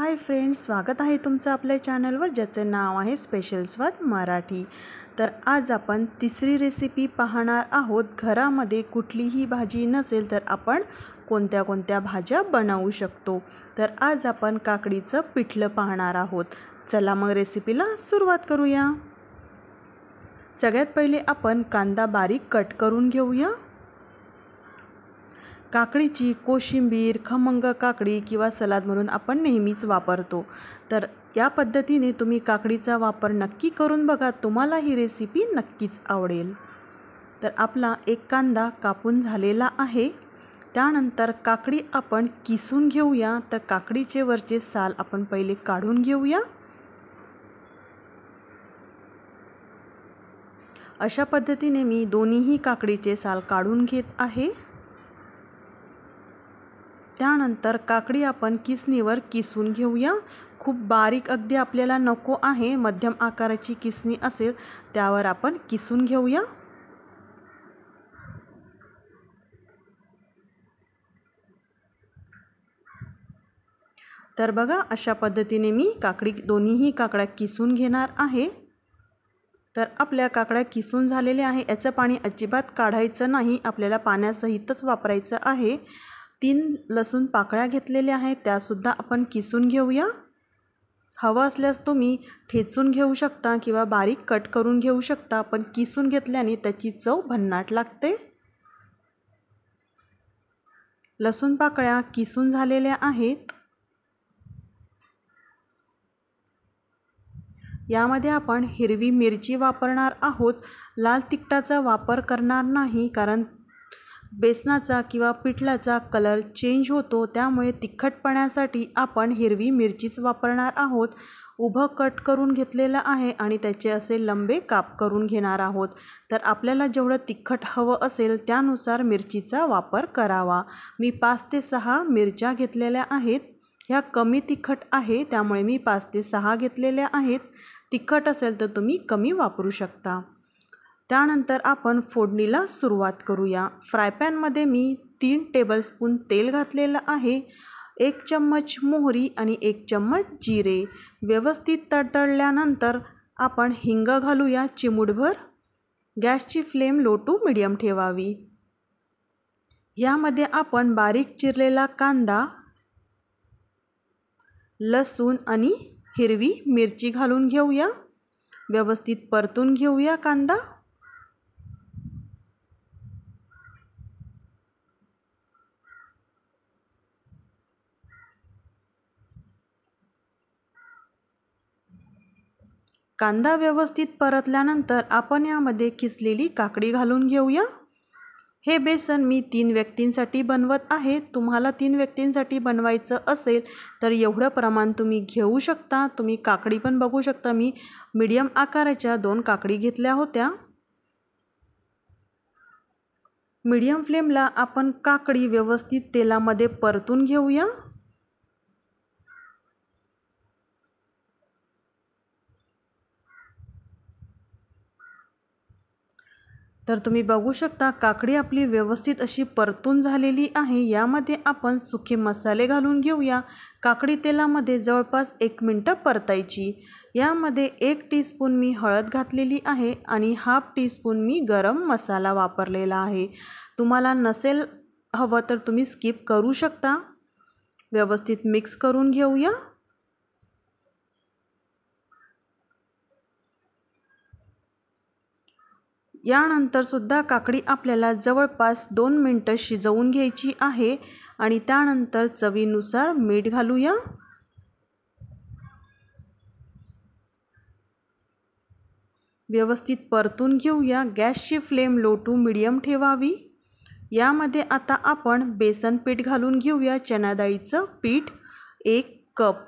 hi friends स्वागत आहे तुमचं आपल्या चॅनलवर ज्याचं नाव आहे स्पेशल स्वाद मराठी तर आज आपण तिसरी रेसिपी पाहणार आहोत घरामध्ये कुठलीही भाजी नसेल तर आपण कोणत्या कोणत्या भाज्या बनवू शकतो तर आज आपण काकडीचं पिठलं पाहणार आहोत चला मग रेसिपीला सुरुवात करूया सगळ्यात पहिले आपण कांदा बारीक कट करून घेऊया काकडीची कोशिंबीर खमंग काकडी किंवा सलाद म्हणून आपण नेहमीच वापरतो तर या पद्धतीने तुम्ही काकडीचा वापर नक्की करून बघा तुम्हाला ही रेसिपी नक्कीच आवडेल तर आपला एक कांदा कापून झालेला आहे त्यानंतर काकडी आपण किसून घेऊया तर काकडीचे वरचे साल आपण पहिले काढून घेऊया अशा पद्धतीने मी दोन्हीही काकडीचे साल काढून घेत आहे त्यानंतर काकडी आपण किसणीवर किसून घेऊया खूप बारीक अगदी आपल्याला नको आहे मध्यम आकाराची किसणी असेल त्यावर आपण किसून घेऊया तर बघा अशा पद्धतीने मी काकडी दोन्हीही काकड्या किसून घेणार आहे तर आपल्या काकड्या किसून झालेल्या आहे याचं पाणी अजिबात काढायचं नाही आपल्याला पाण्यासहितच वापरायचं आहे तीन लसूण पाकळ्या घेतलेल्या आहेत त्यासुद्धा आपण किसून घेऊया हवं असल्यास तुम्ही ठेचून घेऊ शकता किंवा बारीक कट करून घेऊ शकता पण किसून घेतल्याने त्याची चव भन्नाट लागते लसूण पाकळ्या किसून झालेल्या आहेत यामध्ये आपण हिरवी मिरची वापरणार आहोत लाल तिखटाचा वापर करणार नाही कारण बेसनाचा किंवा पिठलाचा कलर चेंज होतो त्यामुळे तिखटपणासाठी आपण हिरवी मिरचीच वापरणार आहोत उभं कट करून घेतलेलं आहे आणि त्याचे असे लंबे काप करून घेणार आहोत तर आपल्याला जेवढं तिखट हवं असेल त्यानुसार मिरचीचा वापर करावा मी पाच ते सहा मिरच्या घेतलेल्या आहेत ह्या कमी तिखट आहे त्यामुळे मी पाच ते सहा घेतलेल्या आहेत तिखट असेल तर तुम्ही कमी वापरू शकता त्यानंतर आपण फोडणीला सुरुवात करूया फ्रायपॅनमध्ये मी तीन टेबलस्पून तेल घातलेलं आहे एक चम्मच मोहरी आणि एक चम्मच जिरे व्यवस्थित तडतडल्यानंतर आपण हिंग घालूया चिमूटभर गॅसची फ्लेम लो टू मिडियम ठेवावी यामध्ये आपण बारीक चिरलेला कांदा लसूण आणि हिरवी मिरची घालून घेऊया व्यवस्थित परतून घेऊया कांदा कांदा व्यवस्थित परतल्यानंतर आपण यामध्ये किसलेली काकडी घालून घेऊया हे बेसन मी तीन व्यक्तींसाठी बनवत आहे तुम्हाला तीन व्यक्तींसाठी बनवायचं असेल तर एवढं प्रमाण तुम्ही घेऊ शकता तुम्ही काकडी पण बघू शकता मी मिडियम आकाराच्या दोन काकडी घेतल्या होत्या मीडियम फ्लेमला आपण काकडी व्यवस्थित तेलामध्ये परतून घेऊया तर तुम्ही बघू शकता काकडी आपली व्यवस्थित अशी परतून झालेली आहे यामध्ये आपण सुके मसाले घालून घेऊया काकडी तेलामध्ये जवळपास एक मिनटं परतायची यामध्ये एक टीस्पून मी हळद घातलेली आहे आणि हाफ टीस्पून मी गरम मसाला वापरलेला आहे तुम्हाला नसेल हवं तर तुम्ही स्किप करू शकता व्यवस्थित मिक्स करून घेऊया यानंतर सुद्धा काकडी आपल्याला जवळपास दोन मिनटं शिजवून घ्यायची आहे आणि त्यानंतर चवीनुसार मीठ घालूया व्यवस्थित परतून घेऊया गॅसची फ्लेम लो टू मिडियम ठेवावी यामध्ये आता आपण बेसन पीठ घालून घेऊया चणाडाळीचं पीठ एक कप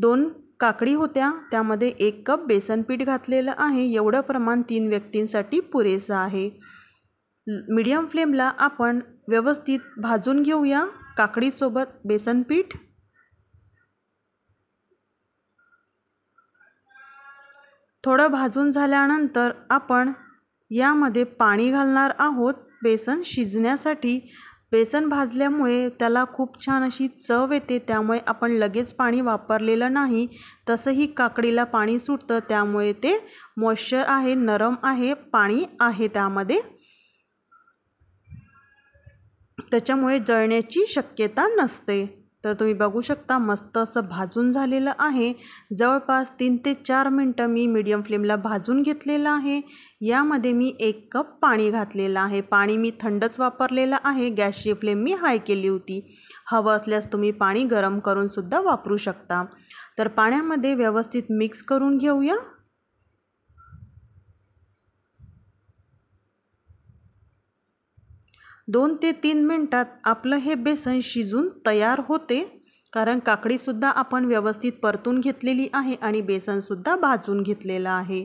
दोन काकडी होत्या त्यामध्ये एक कप बेसनपीठ घातलेलं आहे एवढं प्रमाण तीन व्यक्तींसाठी पुरेसं आहे मीडियम फ्लेमला आपण व्यवस्थित भाजून घेऊया काकडीसोबत बेसनपीठ थोडं भाजून झाल्यानंतर आपण यामध्ये पाणी घालणार आहोत बेसन शिजण्यासाठी बेसन भाजल्यामुळे त्याला खूप छान अशी चव येते त्यामुळे आपण लगेच पाणी वापरलेलं नाही तसंही काकडीला पाणी सुटतं त्यामुळे ते मॉइश्चर आहे नरम आहे पाणी आहे त्यामध्ये त्याच्यामुळे जळण्याची शक्यता नसते तर तुम्ही बघू शकता मस्त असं भाजून झालेलं आहे जवळपास तीन ते चार मिनटं मी मीडियम फ्लेमला भाजून घेतलेलं आहे यामध्ये मी एक कप पाणी घातलेलं आहे पाणी मी थंडच वापरलेलं आहे गॅसची फ्लेम मी हाय केली होती हवं असल्यास तुम्ही पाणी गरम करूनसुद्धा वापरू शकता तर पाण्यामध्ये व्यवस्थित मिक्स करून घेऊया दोन ते तीन मिनटात आपलं हे बेसन शिजून तयार होते कारण काकडीसुद्धा आपण व्यवस्थित परतून घेतलेली आहे आणि बेसनसुद्धा भाजून घेतलेलं आहे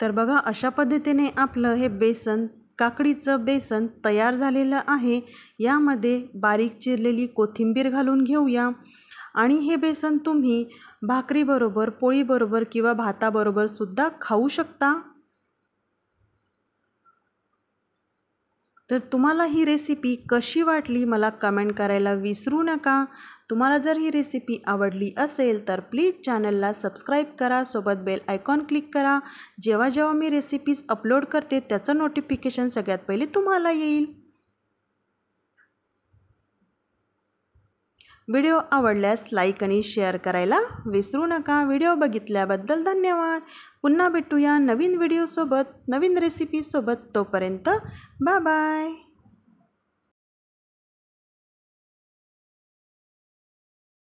तर बघा अशा पद्धतीने आपलं हे बेसन काकडीचं बेसन तयार झालेलं आहे यामध्ये बारीक चिरलेली कोथिंबीर घालून घेऊया आणि हे बेसन तुम्ही भाकरीबरोबर पोळीबरोबर किंवा भाताबरोबरसुद्धा खाऊ शकता तर तुम्हाला ही रेसिपी कशी वाटली मला कमेंट करायला विसरू नका तुम्हाला जर ही रेसिपी आवडली असेल तर प्लीज चॅनलला सबस्क्राईब करा सोबत बेल आयकॉन क्लिक करा जेव्हा जेव्हा मी रेसिपीज अपलोड करते त्याचं नोटिफिकेशन सगळ्यात पहिले तुम्हाला येईल व्हिडिओ आवडल्यास लाईक आणि शेअर करायला विसरू नका व्हिडिओ बघितल्याबद्दल धन्यवाद पुन्हा भेटूया नवीन व्हिडिओसोबत नवीन रेसिपीसोबत तोपर्यंत बाय बाय